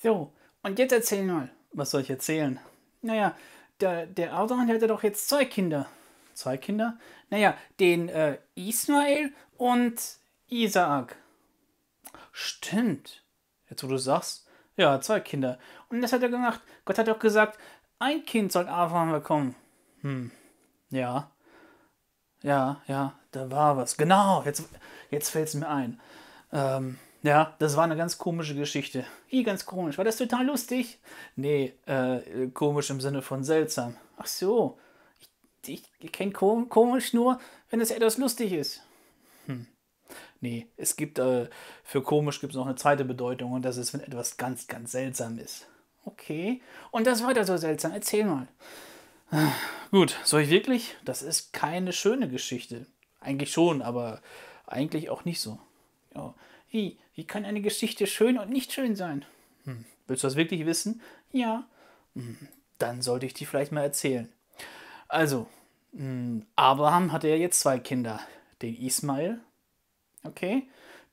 So, und jetzt erzähl mal. Was soll ich erzählen? Naja, der, der Erdogan hatte doch jetzt zwei Kinder. Zwei Kinder? Naja, den äh, Ismael und Isaak. Stimmt. Jetzt, wo du sagst. Ja, zwei Kinder. Und das hat er gemacht. Gott hat doch gesagt, ein Kind soll Abraham bekommen. Hm. Ja. Ja, ja, da war was. Genau, jetzt, jetzt fällt es mir ein. Ähm, ja, das war eine ganz komische Geschichte. Wie ganz komisch? War das total lustig? Nee, äh, komisch im Sinne von seltsam. Ach so, ich, ich kenne komisch nur, wenn es etwas lustig ist. Hm. Nee, es gibt äh, für komisch gibt es noch eine zweite Bedeutung und das ist, wenn etwas ganz, ganz seltsam ist. Okay, und das war da so seltsam. Erzähl mal. Gut, soll ich wirklich? Das ist keine schöne Geschichte. Eigentlich schon, aber eigentlich auch nicht so. Ja. Wie, wie kann eine Geschichte schön und nicht schön sein? Hm, willst du das wirklich wissen? Ja. Hm, dann sollte ich die vielleicht mal erzählen. Also, hm, Abraham hatte ja jetzt zwei Kinder. Den Ismail. okay,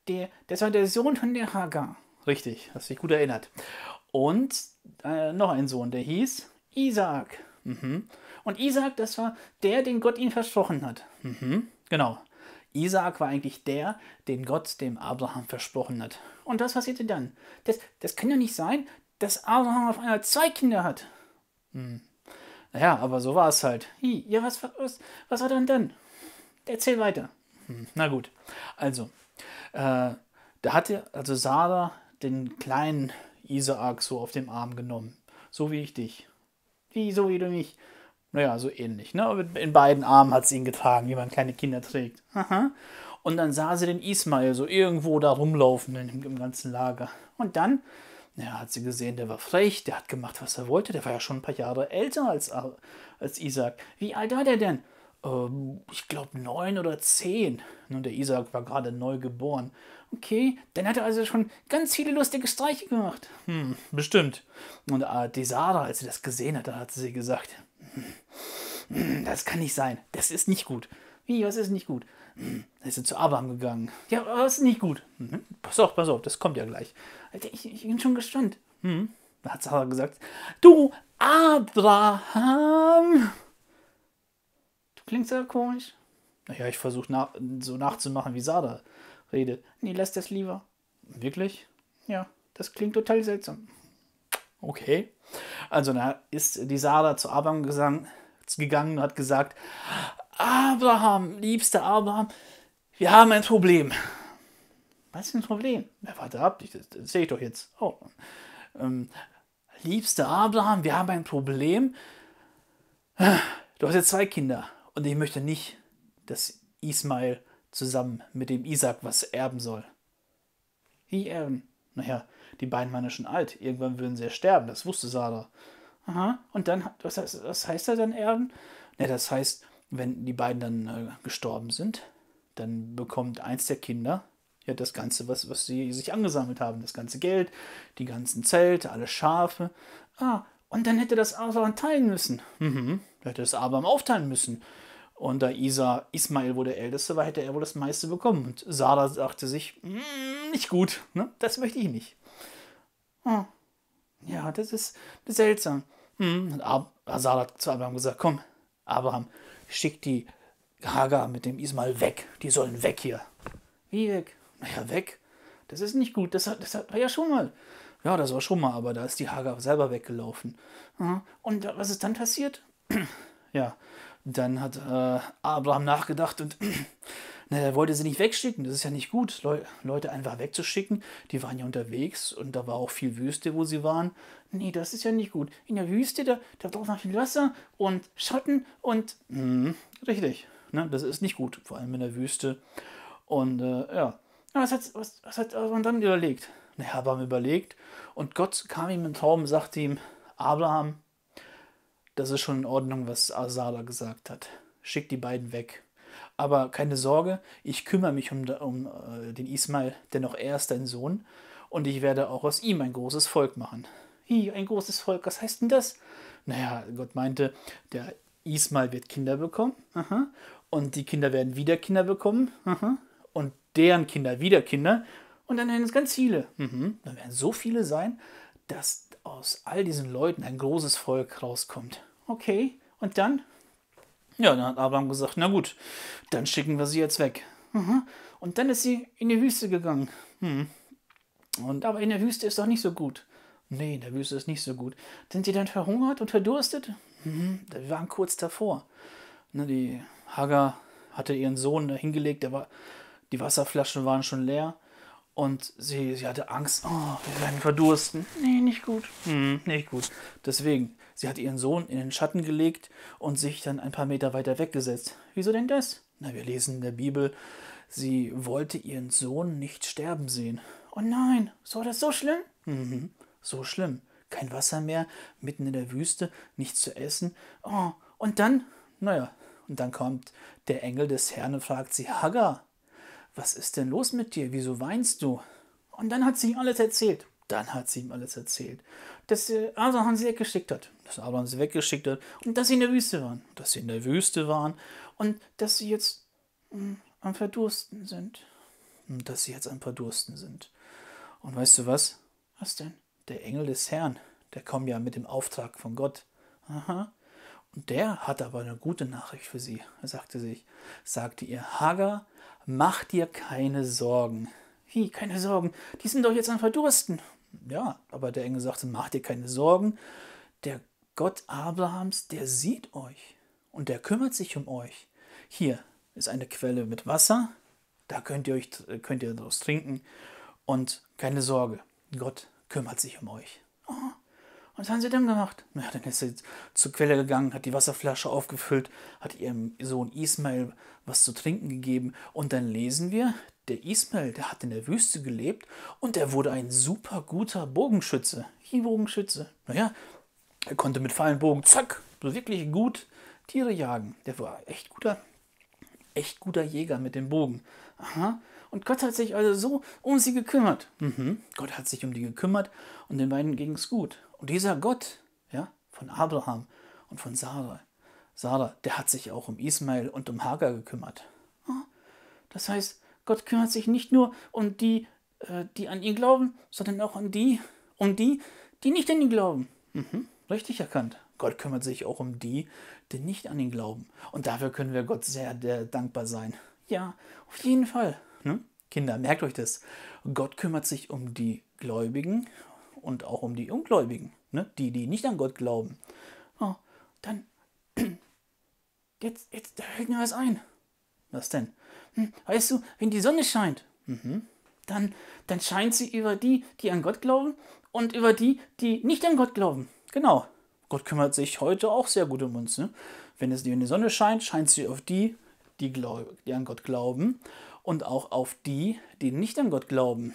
der, das war der Sohn von der Hagar. Richtig, hast dich gut erinnert. Und äh, noch ein Sohn, der hieß Isaac. Mhm. Und Isaac, das war der, den Gott ihm versprochen hat. Mhm. Genau. Isaac war eigentlich der, den Gott dem Abraham versprochen hat. Und was passierte dann? Das, das kann ja nicht sein, dass Abraham auf einmal zwei Kinder hat. Hm. Naja, aber so war es halt. Hi, ja, was, was, was war denn dann? Erzähl weiter. Hm. Na gut, also, äh, da hatte also Sarah den kleinen Isaak so auf dem Arm genommen. So wie ich dich. Wie, so wie du mich. Naja, so ähnlich. Ne? In beiden Armen hat sie ihn getragen, wie man kleine Kinder trägt. Aha. Und dann sah sie den Ismail so irgendwo da rumlaufen im, im ganzen Lager. Und dann, naja, hat sie gesehen, der war frech, der hat gemacht, was er wollte. Der war ja schon ein paar Jahre älter als, äh, als Isaac. Wie alt war der denn? Ähm, ich glaube neun oder zehn. Nun, der Isaac war gerade neu geboren. Okay, dann hat er also schon ganz viele lustige Streiche gemacht. Hm, bestimmt. Und äh, die Sarah, als sie das gesehen hat, dann hat sie gesagt, das kann nicht sein. Das ist nicht gut. Wie, was ist nicht gut? Da ist zu Abraham gegangen. Ja, was ist nicht gut? Mhm. Pass auf, pass auf, das kommt ja gleich. Alter, ich, ich bin schon gespannt. Hm. Da hat Sarah gesagt, du Abraham. Du klingst ja komisch. Naja, ich versuche nach, so nachzumachen, wie Sarah redet. Nee, lass das lieber. Wirklich? Ja, das klingt total seltsam. Okay. Also da ist die Sarah zu Abraham gesang, gegangen und hat gesagt, Abraham, liebster Abraham, wir haben ein Problem. Was ist ein Problem? Na, warte ab, das, das sehe ich doch jetzt. Oh. Ähm, liebster Abraham, wir haben ein Problem. Du hast jetzt zwei Kinder und ich möchte nicht, dass Ismail zusammen mit dem Isaac was erben soll. Wie erben? Naja, die beiden waren ja schon alt. Irgendwann würden sie ja sterben, das wusste Sada. Aha, und dann, was heißt, was heißt er dann erben? Ne, das heißt, wenn die beiden dann äh, gestorben sind, dann bekommt eins der Kinder ja das Ganze, was, was sie sich angesammelt haben. Das ganze Geld, die ganzen Zelte, alle Schafe. Ah, und dann hätte das Abraham teilen müssen. Mhm, hätte das Abraham aufteilen müssen. Und da Isa, Ismail wohl der Älteste war, hätte er wohl das meiste bekommen. Und Sarah dachte sich, mm, nicht gut, ne? das möchte ich nicht. Hm. Ja, das ist, das ist seltsam. Hm. Und Ab hat zu Abraham gesagt, komm, Abraham, schick die Hagar mit dem Ismail weg. Die sollen weg hier. Wie weg? Naja, weg. Das ist nicht gut. Das, das war ja schon mal. Ja, das war schon mal, aber da ist die Hagar selber weggelaufen. Hm. Und was ist dann passiert? Ja, dann hat äh, Abraham nachgedacht und Na, er wollte sie nicht wegschicken, das ist ja nicht gut, Le Leute einfach wegzuschicken. Die waren ja unterwegs und da war auch viel Wüste, wo sie waren. Nee, das ist ja nicht gut. In der Wüste, da, da braucht man viel Wasser und Schatten und... Mh, hm, richtig, ne? das ist nicht gut, vor allem in der Wüste. Und äh, ja, was hat, was, was hat man dann überlegt? Na, Abraham überlegt und Gott kam ihm im Traum und sagte ihm, Abraham, das ist schon in Ordnung, was Asala gesagt hat. Schick die beiden weg. Aber keine Sorge, ich kümmere mich um, um äh, den Ismail, denn er ist dein Sohn, und ich werde auch aus ihm ein großes Volk machen. Wie, ein großes Volk, was heißt denn das? Naja, Gott meinte, der Ismail wird Kinder bekommen, aha, und die Kinder werden wieder Kinder bekommen, aha, und deren Kinder wieder Kinder, und dann werden es ganz viele. Mhm, dann werden so viele sein, dass aus all diesen Leuten ein großes Volk rauskommt. Okay, und dann? Ja, dann hat Abraham gesagt, na gut, dann schicken wir sie jetzt weg. Mhm. Und dann ist sie in die Wüste gegangen. Hm. Und aber in der Wüste ist doch nicht so gut. Nee, in der Wüste ist nicht so gut. Sind sie dann verhungert und verdurstet? Mhm. Wir waren kurz davor. die Hagar hatte ihren Sohn da hingelegt, der war, die Wasserflaschen waren schon leer. Und sie, sie hatte Angst, oh, wir werden verdursten. Nee, nicht gut. Hm, nicht gut. Deswegen, Sie hat ihren Sohn in den Schatten gelegt und sich dann ein paar Meter weiter weggesetzt. Wieso denn das? Na, wir lesen in der Bibel, sie wollte ihren Sohn nicht sterben sehen. Oh nein, so das so schlimm? Mhm, so schlimm. Kein Wasser mehr, mitten in der Wüste, nichts zu essen. Oh, und dann? Naja, und dann kommt der Engel des Herrn und fragt sie, Hagar, was ist denn los mit dir? Wieso weinst du? Und dann hat sie alles erzählt. Dann hat sie ihm alles erzählt. Dass sie Abraham also sie weggeschickt hat. Dass Abraham sie weggeschickt hat. Und dass sie in der Wüste waren. Dass sie in der Wüste waren. Und dass sie jetzt hm, am Verdursten sind. Und hm, dass sie jetzt am Verdursten sind. Und weißt du was? Was denn? Der Engel des Herrn. Der kommt ja mit dem Auftrag von Gott. Aha. Und der hat aber eine gute Nachricht für sie, sagte sich, sagte ihr, Hagar, mach dir keine Sorgen. Wie, keine Sorgen? Die sind doch jetzt am Verdursten. Ja, aber der Engel sagte, macht dir keine Sorgen, der Gott Abrahams, der sieht euch und der kümmert sich um euch. Hier ist eine Quelle mit Wasser, da könnt ihr euch könnt ihr daraus trinken und keine Sorge, Gott kümmert sich um euch. Oh, und was haben sie dann gemacht? Na, dann ist sie zur Quelle gegangen, hat die Wasserflasche aufgefüllt, hat ihrem Sohn Ismail was zu trinken gegeben. Und dann lesen wir, der Ismail, der hat in der Wüste gelebt und er wurde ein super guter Bogenschütze. Hi, Bogenschütze. Naja, er konnte mit Fallenbogen, zack, so wirklich gut Tiere jagen. Der war echt guter, echt guter Jäger mit dem Bogen. Aha. Und Gott hat sich also so um sie gekümmert. Mhm. Gott hat sich um die gekümmert und den beiden ging es gut. Und dieser Gott, ja, von Abraham und von Sarah, Sarah, der hat sich auch um Ismael und um Hagar gekümmert. Ah, das heißt, Gott kümmert sich nicht nur um die, äh, die an ihn glauben, sondern auch um die, um die, die nicht an ihn glauben. Mhm. Richtig erkannt. Gott kümmert sich auch um die, die nicht an ihn glauben. Und dafür können wir Gott sehr, sehr dankbar sein. Ja, auf jeden Fall. Ne? Kinder, merkt euch das. Gott kümmert sich um die Gläubigen und auch um die Ungläubigen, ne? die, die nicht an Gott glauben. Oh, dann, jetzt, jetzt, da fällt mir was ein. Was denn? Hm, weißt du, wenn die Sonne scheint, mhm, dann, dann scheint sie über die, die an Gott glauben und über die, die nicht an Gott glauben. Genau. Gott kümmert sich heute auch sehr gut um uns. Ne? Wenn, es, wenn die Sonne scheint, scheint sie auf die, die, glaub, die an Gott glauben und auch auf die, die nicht an Gott glauben.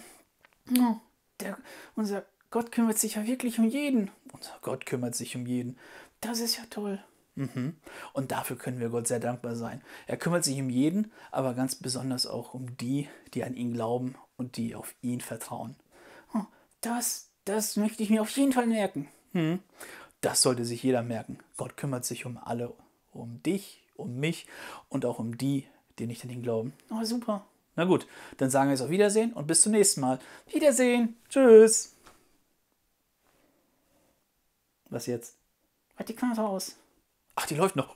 Oh, der, unser Gott kümmert sich ja wirklich um jeden. Unser Gott kümmert sich um jeden. Das ist ja toll. Mhm. Und dafür können wir Gott sehr dankbar sein. Er kümmert sich um jeden, aber ganz besonders auch um die, die an ihn glauben und die auf ihn vertrauen. Oh, das, das möchte ich mir auf jeden Fall merken. Hm. Das sollte sich jeder merken. Gott kümmert sich um alle, um dich, um mich und auch um die, dir nicht an ihn glauben. Oh, super. Na gut, dann sagen wir jetzt auf Wiedersehen und bis zum nächsten Mal. Wiedersehen. Tschüss. Was jetzt? Hat die Karte aus. Ach, die läuft noch.